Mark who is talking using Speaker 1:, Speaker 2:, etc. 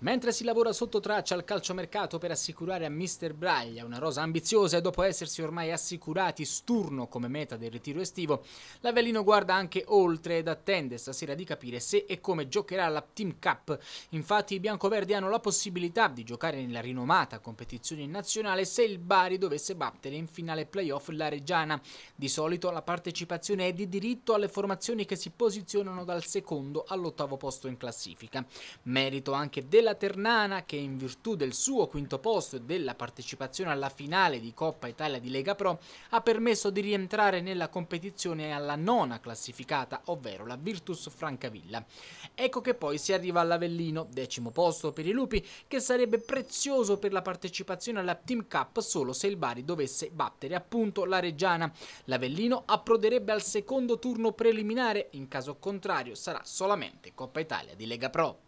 Speaker 1: Mentre si lavora sotto traccia al calciomercato per assicurare a Mr. Braglia una rosa ambiziosa e dopo essersi ormai assicurati Sturno come meta del ritiro estivo, l'Avellino guarda anche oltre ed attende stasera di capire se e come giocherà la Team Cup. Infatti i biancoverdi hanno la possibilità di giocare nella rinomata competizione nazionale se il Bari dovesse battere in finale playoff la Reggiana. Di solito la partecipazione è di diritto alle formazioni che si posizionano dal secondo all'ottavo posto in classifica. Merito anche della della Ternana che in virtù del suo quinto posto e della partecipazione alla finale di Coppa Italia di Lega Pro ha permesso di rientrare nella competizione alla nona classificata, ovvero la Virtus Francavilla. Ecco che poi si arriva all'Avellino, decimo posto per i Lupi, che sarebbe prezioso per la partecipazione alla Team Cup solo se il Bari dovesse battere appunto la Reggiana. L'Avellino approderebbe al secondo turno preliminare, in caso contrario sarà solamente Coppa Italia di Lega Pro.